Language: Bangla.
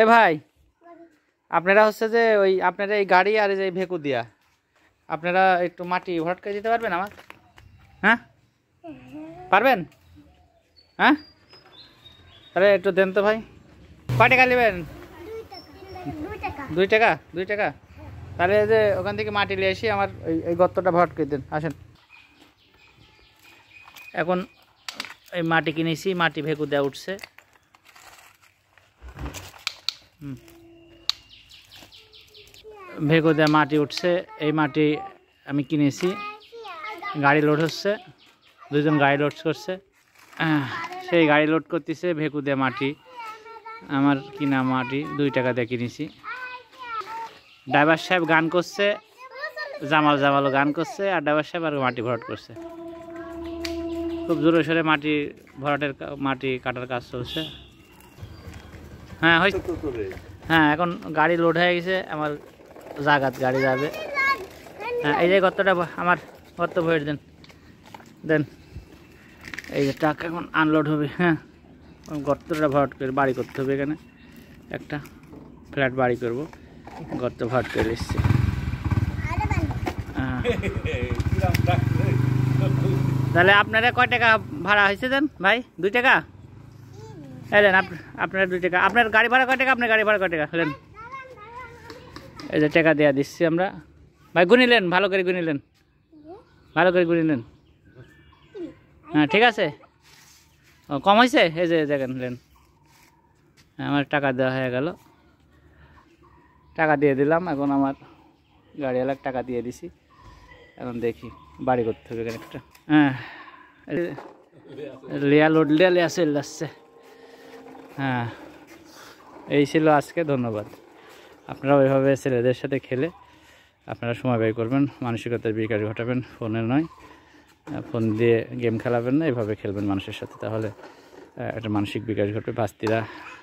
এ ভাই আপনারা হচ্ছে যে ওই আপনারা এই গাড়ি আর এই ভেকু দিয়া আপনারা একটু মাটি ভটকে দিতে পারবেন আমার হ্যাঁ পারবেন হ্যাঁ তাহলে একটু দেন তো ভাই কয় টাকা নেবেন দুই টাকা দুই টাকা তাহলে যে ওখান থেকে মাটি নিয়ে এসে আমার এই গর্তটা ভটকে করে দেন আসেন এখন এই মাটি কিনেছি মাটি ভেকু দেওয়া উঠছে ভেগো দেওয়া মাটি উঠছে এই মাটি আমি কিনেছি গাড়ি লোড হচ্ছে দুজন গাড়ি লোড করছে সেই গাড়ি লোড করতেছে ভেকু দেওয়া মাটি আমার কিনা মাটি দুই টাকা দিয়ে কিনেছি ড্রাইভার সাহেব গান করছে জামাল জামালও গান করছে আর ড্রাইভার সাহেব আর মাটি ভরাট করছে খুব জোরে সোরে মাটি ভরাটের মাটি কাটার কাজ চলছে হ্যাঁ হ্যাঁ এখন গাড়ি লোড হয়ে গেছে আমার জাগাত গাড়ি যাবে হ্যাঁ এই যে গর্তটা আমার গর্ত ভরে দেন দেন এই যে ট্রাক এখন আনলোড হবে হ্যাঁ গর্তটা ভরাট করে বাড়ি করতে হবে এখানে একটা ফ্ল্যাট বাড়ি করব গর্ত ভরাট করে এসছে হ্যাঁ। তাহলে আপনারা কয় টাকা ভাড়া হয়েছে দেন ভাই দুই টাকা এলেন আপনার দুই টাকা আপনার গাড়ি ভাড়া কয় টাকা আপনার গাড়ি ভাড়া কয় টাকা এই যে টাকা দেওয়া দিচ্ছি আমরা ভাই গুনিলেন ভালো করে গুনিলেন ভালো করে গুনিলেন হ্যাঁ ঠিক আছে ও কম হয়েছে এই যে দেখেন হলেন আমার টাকা দেওয়া হয়ে গেল টাকা দিয়ে দিলাম এখন আমার গাড়িওয়ালার টাকা দিয়ে দিছি এখন দেখি বাড়ি করতে হবে এখানে একটা হ্যাঁ লিয়া লোড লিয়া লিয়া সেল আসছে হ্যাঁ এই ছিল আজকে ধন্যবাদ আপনারা ওইভাবে ছেলেদের সাথে খেলে আপনারা সময় ব্যয় করবেন মানসিকতার বিকাশ ঘটাবেন ফোনে নয় ফোন দিয়ে গেম খেলাবেন না এভাবে খেলবেন মানুষের সাথে তাহলে একটা মানসিক বিকাশ ঘটবে ভাস্তিরা